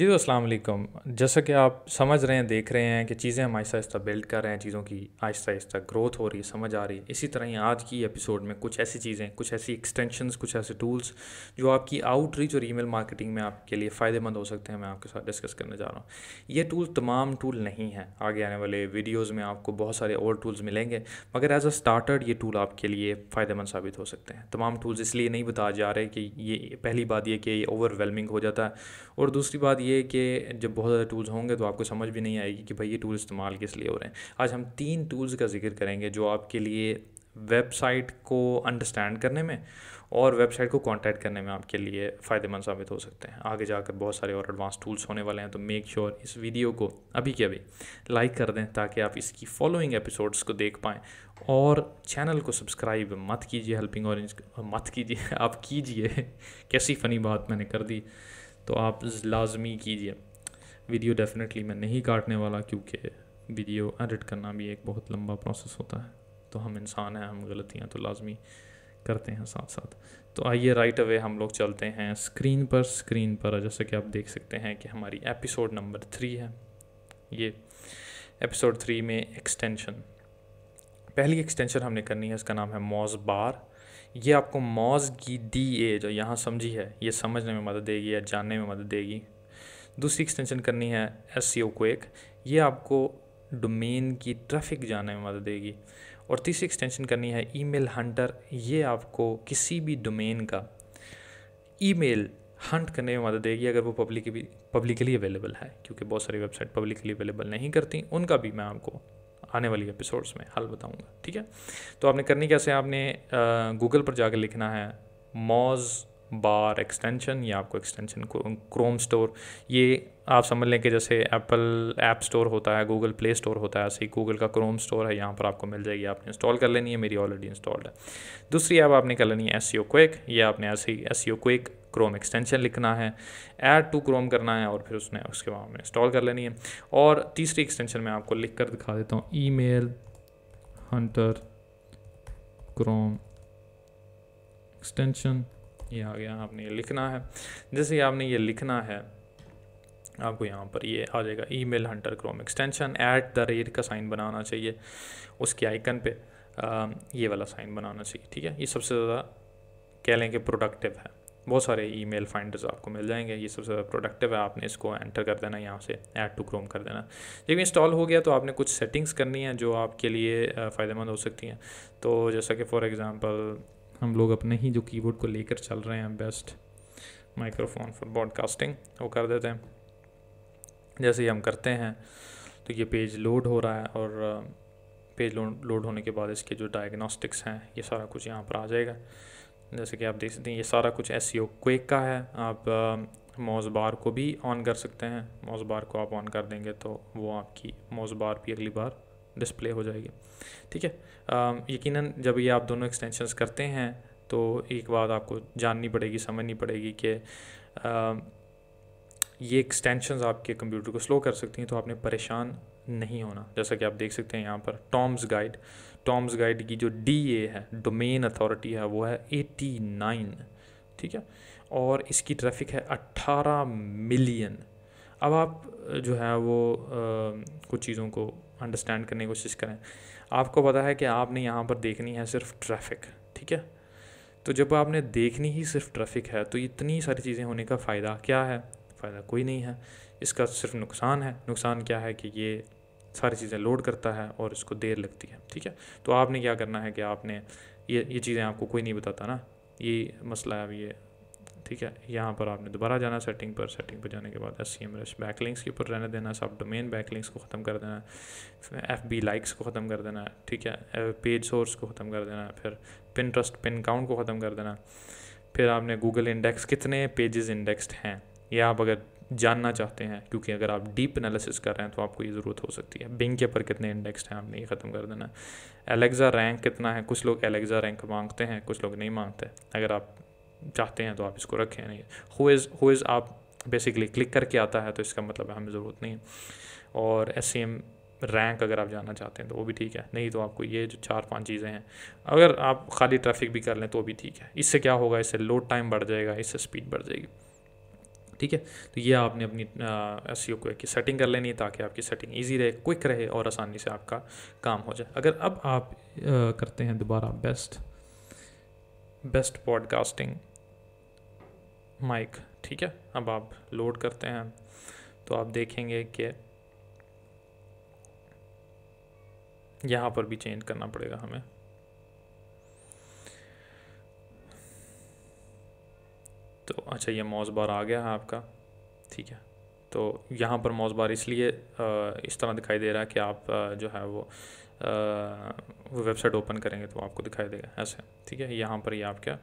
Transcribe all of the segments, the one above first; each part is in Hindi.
जी तो अस्सलाम वालेकुम जैसा कि आप समझ रहे हैं देख रहे हैं कि चीज़ें हम आहिस्ता आहिस्ता बिल्ड कर रहे हैं चीज़ों की आहिस्ता आहिस्ता ग्रोथ हो रही है समझ आ रही है इसी तरह ही आज की एपिसोड में कुछ ऐसी चीज़ें कुछ ऐसी एक्सटेंशंस कुछ ऐसे टूल्स जो आपकी आउटरीच और ईमेल मार्केटिंग में आपके लिए फ़ायदेमंद हो सकते हैं मैं आपके साथ डिस्कस करने जा रहा हूँ ये टूल तमाम टूल नहीं है आगे आने वाले वीडियोज़ में आपको बहुत सारे और टूल्स मिलेंगे मगर एज अ स्टार्टर ये टूल आपके लिए फ़ायदेमंद साबित हो सकते हैं तमाम टूल्स इसलिए नहीं बताए जा रहे कि ये पहली बात यह कि ये ओवरवेलमिंग हो जाता है और दूसरी बात ये ये कि जब बहुत ज़्यादा टूल्स होंगे तो आपको समझ भी नहीं आएगी कि भाई ये टूल इस्तेमाल किस लिए हो रहे हैं आज हम तीन टूल्स का जिक्र करेंगे जो आपके लिए वेबसाइट को अंडरस्टैंड करने में और वेबसाइट को कांटेक्ट करने में आपके लिए फ़ायदेमंद साबित हो सकते हैं आगे जाकर बहुत सारे और एडवांस टूल्स होने वाले हैं तो मेक श्योर sure इस वीडियो को अभी के अभी लाइक कर दें ताकि आप इसकी फॉलोइंग एपिसोड्स को देख पाएँ और चैनल को सब्सक्राइब मत कीजिए हेल्पिंग ऑरेंज मत कीजिए आप कीजिए कैसी फ़नी बात मैंने कर दी तो आप लाजमी कीजिए वीडियो डेफिनेटली मैं नहीं काटने वाला क्योंकि वीडियो एडिट करना भी एक बहुत लंबा प्रोसेस होता है तो हम इंसान हैं हम गलतियाँ तो लाजमी करते हैं साथ साथ तो आइए राइट अवे हम लोग चलते हैं स्क्रीन पर स्क्रीन पर जैसे कि आप देख सकते हैं कि हमारी एपिसोड नंबर थ्री है ये एपिसोड थ्री में एक्सटेंशन पहली एक्सटेंशन हमने करनी है इसका नाम है मॉज बार ये आपको मौज की दी ए जो यहाँ समझी है ये समझने में मदद देगी या जानने में मदद देगी दूसरी एक्सटेंशन करनी है एस सी को एक ये आपको डोमेन की ट्रैफिक जानने में मदद देगी और तीसरी एक्सटेंशन करनी है ई मेल हंटर ये आपको किसी भी डोमेन का ई मेल हंट करने में मदद देगी अगर वो पब्लिक भी पब्लिकली अवेलेबल है क्योंकि बहुत सारी वेबसाइट पब्लिकली अवेलेबल नहीं करती उनका भी मैं आपको आने वाली एपिसोड्स में हल बताऊँगा ठीक है तो आपने करनी कैसे आपने गूगल पर जाकर लिखना है मॉज बार एक्सटेंशन या आपको एक्सटेंशन क्रोम स्टोर ये आप समझ लें कि जैसे एप्पल ऐप स्टोर होता है गूगल प्ले स्टोर होता है ऐसे ही गूगल का क्रोम स्टोर है यहाँ पर आपको मिल जाएगी आपने इंस्टॉल कर लेनी है मेरी ऑलरेडी इंस्टॉल्ड है दूसरी ऐप आपने कर लेनी है एस सी क्विक ये आपने ऐसे ही S C quick Chrome extension लिखना है ऐड टू क्रोम करना है और फिर उसने उसके बाद में इंस्टॉल कर लेनी है और तीसरी एक्सटेंशन मैं आपको लिख कर दिखा देता हूँ email Hunter Chrome extension ये आ गया आपने ये लिखना है जैसे ही आपने ये लिखना है आपको यहाँ पर ये आ जाएगा email Hunter Chrome extension at the rate का साइन बनाना चाहिए उसके आइकन पे आ, ये वाला साइन बनाना चाहिए ठीक है ये सबसे ज़्यादा कह लें कि प्रोडक्टिव है बहुत सारे ई मेल फाइंडर्स आपको मिल जाएंगे ये सबसे ज़्यादा प्रोडक्टिव है आपने इसको एंटर कर देना यहाँ से ऐड टू क्रोम कर देना जब इंस्टॉल हो गया तो आपने कुछ सेटिंग्स करनी है जो आपके लिए फ़ायदेमंद हो सकती हैं तो जैसा कि फॉर एग्ज़ाम्पल हम लोग अपने ही जो कीबोर्ड को लेकर चल रहे हैं बेस्ट माइक्रोफोन फॉर ब्रॉडकास्टिंग वो कर देते हैं जैसे ही हम करते हैं तो ये पेज लोड हो रहा है और पेज लोड होने के बाद इसके जो डायग्नोस्टिक्स हैं ये सारा कुछ यहाँ पर आ जाएगा जैसे कि आप देख सकते हैं ये सारा कुछ एस क्विक e का है आप मोज़ बार को भी ऑन कर सकते हैं मोज़ बार को आप ऑन कर देंगे तो वो आपकी मोज़ बार भी अगली बार डिस्प्ले हो जाएगी ठीक है यकीनन जब ये आप दोनों एक्सटेंशंस करते हैं तो एक बात आपको जाननी पड़ेगी समझनी पड़ेगी कि ये एक्सटेंशंस आपके कंप्यूटर को स्लो कर सकती हैं तो आपने परेशान नहीं होना जैसा कि आप देख सकते हैं यहाँ पर टॉम्स गाइड टॉम्स गाइड की जो डी ए है डोमेन अथॉरिटी है वो है एटी नाइन ठीक है और इसकी ट्रैफिक है अट्ठारह मिलियन अब आप जो है वो आ, कुछ चीज़ों को अंडरस्टैंड करने की कोशिश करें आपको पता है कि आपने यहाँ पर देखनी है सिर्फ ट्रैफिक ठीक है तो जब आपने देखनी ही सिर्फ ट्रैफिक है तो इतनी सारी चीज़ें होने का फ़ायदा क्या है फ़ायदा कोई नहीं है इसका सिर्फ नुकसान है नुकसान क्या है कि ये सारी चीज़ें लोड करता है और इसको देर लगती है ठीक है तो आपने क्या करना है कि आपने ये ये चीज़ें आपको कोई नहीं बताता ना ये मसला है अब ये ठीक है यहाँ पर आपने दोबारा जाना सेटिंग पर सेटिंग पर जाने के बाद S C M rush backlinks के ऊपर रहने देना सब डोमेन बैकलिंग्स को ख़त्म कर देना एफ बी लाइक्स को ख़त्म कर देना ठीक है पेज सोर्स को ख़त्म कर देना फिर पिन ट्रस्ट पिन काउंट को ख़त्म कर देना फिर आपने गूगल इंडेक्स कितने पेजेस इंडेक्सड हैं यह आप अगर जानना चाहते हैं क्योंकि अगर आप डीप एनालिसिस कर रहे हैं तो आपको ये ज़रूरत हो सकती है बिंग के पर कितने इंडेक्स हैं आपने ये ख़त्म कर देना एलेक्ज़ा रैंक कितना है कुछ लोग एलेक्ज़ा रैंक मांगते हैं कुछ लोग नहीं मांगते अगर आप चाहते हैं तो आप इसको रखें नहीं हुइज़ हुएज आप बेसिकली क्लिक करके आता है तो इसका मतलब हमें ज़रूरत नहीं है और एस सी एम रैंक अगर आप जाना चाहते हैं तो वो भी ठीक है नहीं तो आपको ये जो चार पांच चीज़ें हैं अगर आप खाली ट्रैफिक भी कर लें तो भी ठीक है इससे क्या होगा इससे लोड टाइम बढ़ जाएगा इससे स्पीड बढ़ जाएगी ठीक है तो ये आपने अपनी एस को की सेटिंग कर लेनी है ताकि आपकी सेटिंग ईजी रहे क्विक रहे और आसानी से आपका काम हो जाए अगर अब आप आ, करते हैं दोबारा बेस्ट बेस्ट पॉडकास्टिंग माइक ठीक है अब आप लोड करते हैं तो आप देखेंगे कि यहाँ पर भी चेंज करना पड़ेगा हमें तो अच्छा ये मौज बार आ गया है आपका ठीक है तो यहाँ पर मौज बार इसलिए इस तरह दिखाई दे रहा है कि आप जो है वो वेबसाइट ओपन करेंगे तो आपको दिखाई देगा ऐसे ठीक है यहाँ पर ये आपका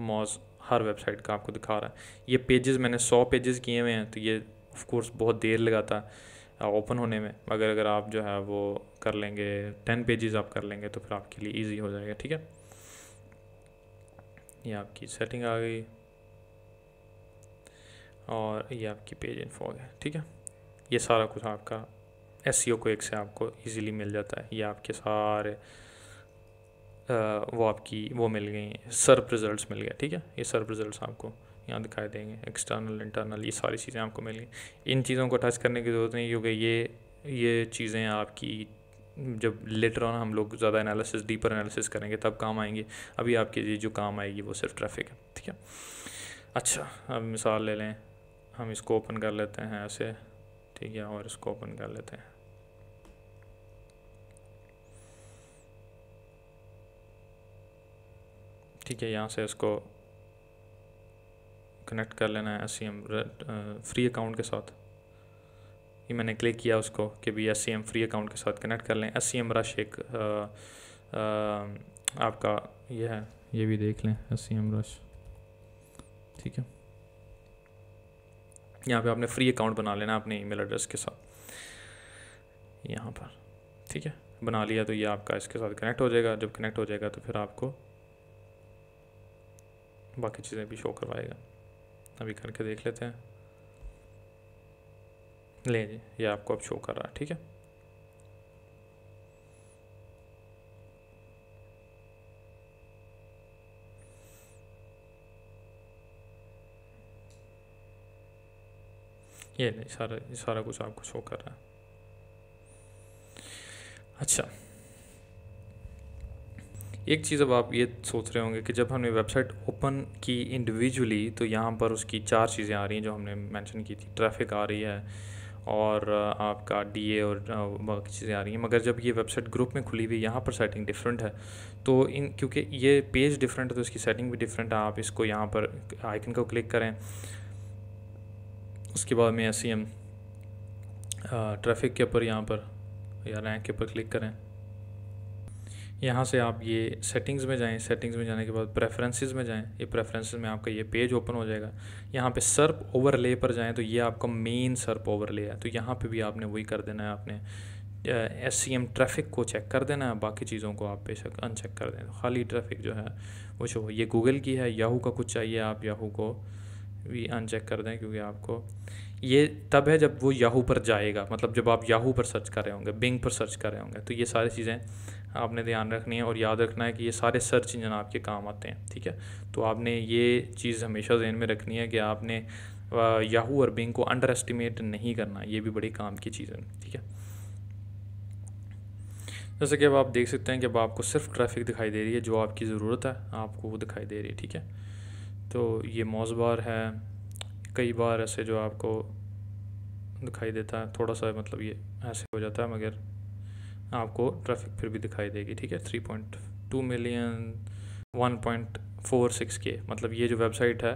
मौज हर वेबसाइट का आपको दिखा रहा है ये पेजेस मैंने सौ पेजेस किए हुए हैं तो ये ऑफ कोर्स बहुत देर लगाता है ओपन होने में मगर अगर आप जो है वो कर लेंगे टेन पेजेस आप कर लेंगे तो फिर आपके लिए इजी हो जाएगा ठीक है ये आपकी सेटिंग आ गई और ये आपकी पेज इन्फो आ गया ठीक है ये सारा कुछ आपका एस e को एक से आपको ईजीली मिल जाता है ये आपके सारे वो आपकी वो मिल गई सर्प रिज़ल्ट मिल गया ठीक है ये सर्प रिज़ल्ट आपको यहाँ दिखाई देंगे एक्सटर्नल इंटरनल ये सारी चीज़ें आपको मिल गई इन चीज़ों को टच करने की ज़रूरत नहीं क्योंकि ये ये चीज़ें आपकी जब लेटर ऑन हम लोग ज़्यादा एनालिसिस डीपर एनालिसिस करेंगे तब काम आएंगे अभी आपके लिए जो काम आएगी वो सिर्फ ट्रैफिक है ठीक है अच्छा अब मिसाल ले लें हम इसको ओपन कर लेते हैं ऐसे ठीक है और इसको ओपन कर लेते हैं ठीक है यहाँ से इसको कनेक्ट कर लेना है S C M free account के साथ ये मैंने क्लिक किया उसको कि भी S C M free account के साथ कनेक्ट कर लें एस सी एम रश एक आ, आ, आपका ये है ये भी देख लें एस सी एम रश ठीक है यहाँ पे आपने फ्री अकाउंट बना लेना अपने ईमेल एड्रेस के साथ यहाँ पर ठीक है बना लिया तो ये आपका इसके साथ कनेक्ट हो जाएगा जब कनेक्ट हो जाएगा तो फिर आपको बाकी चीज़ें भी शो करवाएगा अभी करके देख लेते हैं ले जी ये आपको अब शो कर रहा है ठीक है ये नहीं सारा सारा कुछ आपको शो कर रहा है अच्छा एक चीज़ अब आप ये सोच रहे होंगे कि जब हमने वेबसाइट ओपन की इंडिविजुअली तो यहाँ पर उसकी चार चीज़ें आ रही हैं जो हमने मेंशन की थी ट्रैफिक आ रही है और आपका डीए और बाकी चीज़ें आ रही हैं मगर जब ये वेबसाइट ग्रुप में खुली हुई यहाँ पर सेटिंग डिफरेंट है तो इन क्योंकि ये पेज डिफरेंट है तो इसकी सेटिंग भी डिफरेंट है आप इसको यहाँ पर आइकन को क्लिक करें उसके बाद में एस ट्रैफिक e के ऊपर यहाँ पर या रैंक के ऊपर क्लिक करें यहाँ से आप ये सेटिंग्स में जाएं सेटिंग्स में जाने के बाद प्रेफरेंसेस में जाएं ये प्रेफरेंसेस में आपका ये पेज ओपन हो जाएगा यहाँ पे सर्प ओवरले पर जाएं तो ये आपका मेन सर्प ओवरले है तो यहाँ पे भी आपने वही कर देना है आपने एस सी एम ट्रैफिक को चेक कर देना है बाकी चीज़ों को आप बेशक अनचेक कर देना तो खाली ट्रैफिक जो है वो शो ये गूगल की है याहू का कुछ चाहिए आप याहू को भी अनचेक कर दें क्योंकि आपको ये तब है जब वो याहू पर जाएगा मतलब जब आप याहू पर सर्च कर रहे होंगे बिंग पर सर्च कर रहे होंगे तो ये सारी चीज़ें आपने ध्यान रखनी है और याद रखना है कि ये सारे सर्च इंजन आपके काम आते हैं ठीक है तो आपने ये चीज़ हमेशा जहन में रखनी है कि आपने याहू और बिंग को अंडर एस्टिमेट नहीं करना ये भी बड़े काम की चीज़ है ठीक है जैसे कि अब आप देख सकते हैं कि अब आपको सिर्फ ट्रैफिक दिखाई दे रही है जो आपकी ज़रूरत है आपको वो दिखाई दे रही है ठीक है तो ये मौजबार है कई बार ऐसे जो आपको दिखाई देता है थोड़ा सा मतलब ये ऐसे हो जाता है मगर आपको ट्रैफिक फिर भी दिखाई देगी ठीक है three point two million one point four six के मतलब ये जो वेबसाइट है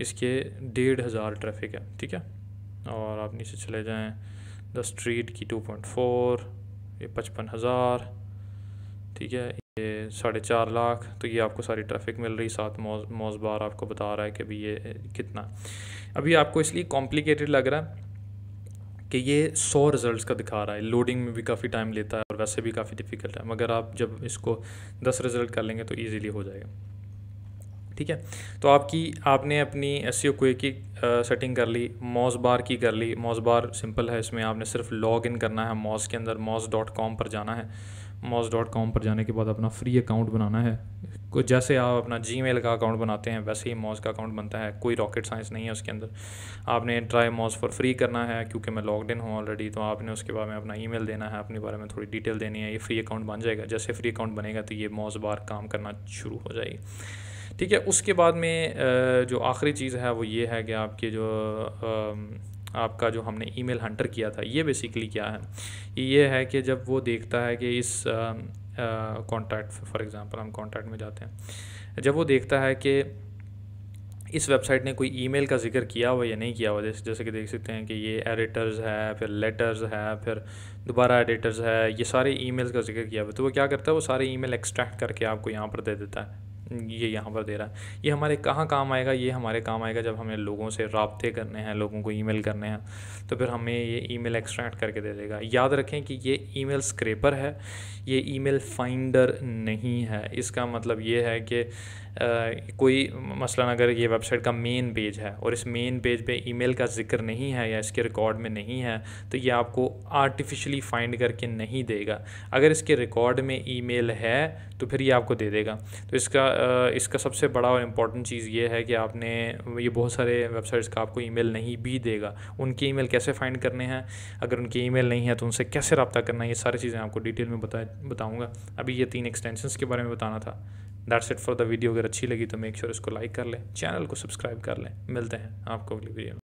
इसके डेढ़ हज़ार ट्रैफिक है ठीक है और आप नीचे चले जाएं द स्ट्रीट की टू पॉइंट फोर ये पचपन हज़ार ठीक है ये साढ़े चार लाख तो ये आपको सारी ट्रैफिक मिल रही साथ मौज मौज बार आपको बता रहा है कि अभी ये कितना अभी आपको इसलिए कॉम्प्लिकेटेड लग रहा है कि ये सौ रिजल्ट्स का दिखा रहा है लोडिंग में भी काफ़ी टाइम लेता है और वैसे भी काफ़ी डिफ़िकल्ट है मगर आप जब इसको दस रिजल्ट कर लेंगे तो ईजिली हो जाएगा ठीक है तो आपकी आपने अपनी एस सी क्वे की सेटिंग कर ली मॉज बार की कर ली मॉज बार सिंपल है इसमें आपने सिर्फ लॉग इन करना है मॉज के अंदर मॉज डॉट कॉम पर जाना है मॉज डॉट कॉम पर जाने के बाद अपना फ्री अकाउंट बनाना है कुछ जैसे आप अपना जी मेल का अकाउंट बनाते हैं वैसे ही मॉज का अकाउंट बनता है कोई रॉकेट साइंस नहीं है उसके अंदर आपने ट्राई मॉज फॉर फ्री करना है क्योंकि मैं लॉग इन हूँ ऑलरेडी तो आपने उसके बाद में अपना ई मेल देना है अपने बारे में थोड़ी डिटेल देनी है ये फ्री अकाउंट बन जाएगा जैसे फ्री अकाउंट बनेगा तो ये मॉज बार काम करना शुरू हो जाएगी ठीक है उसके बाद में जो आखिरी चीज़ है वो ये है कि आपके जो आपका जो हमने ईमेल हंटर किया था ये बेसिकली क्या है ये है कि जब वो देखता है कि इस कॉन्टैक्ट फॉर एग्ज़ाम्पल हम कॉन्टैक्ट में जाते हैं जब वो देखता है कि इस वेबसाइट ने कोई ईमेल का जिक्र किया हुआ या नहीं किया हुआ जैसे जैसे कि देख सकते हैं कि ये एडिटर्स है फिर लेटर्स है फिर दोबारा एडिटर्स है ये सारे ईमेल का जिक्र किया हुआ तो वो क्या करता है वो सारे ईमेल एक्सट्रैक्ट करके आपको यहाँ पर दे देता है ये यहाँ पर दे रहा है ये हमारे कहाँ काम आएगा ये हमारे काम आएगा जब हमें लोगों से रबते करने हैं लोगों को ईमेल करने हैं तो फिर हमें ये ईमेल एक्सट्रैक्ट करके दे देगा याद रखें कि ये ईमेल स्क्रेपर है ये ईमेल फाइंडर नहीं है इसका मतलब ये है कि आ, कोई मसला अगर ये वेबसाइट का मेन पेज है और इस मेन पेज पे ईमेल का जिक्र नहीं है या इसके रिकॉर्ड में नहीं है तो ये आपको आर्टिफिशली फाइंड करके नहीं देगा अगर इसके रिकॉर्ड में ईमेल है तो फिर ये आपको दे देगा तो इसका इसका सबसे बड़ा और इम्पॉर्टेंट चीज़ ये है कि आपने ये बहुत सारे वेबसाइट्स का आपको ईमेल नहीं भी देगा उनके ईमेल कैसे फाइंड करने हैं अगर उनके ईमेल नहीं है तो उनसे कैसे रबता करना है ये सारी चीज़ें आपको डिटेल में बता बताऊँगा अभी ये तीन एक्सटेंशंस के बारे में बताना था that's it for the video अगर अच्छी लगी तो मेक श्योर sure इसको लाइक कर लें चैनल को सब्सक्राइब कर लें मिलते हैं आपको अगली वीडियो में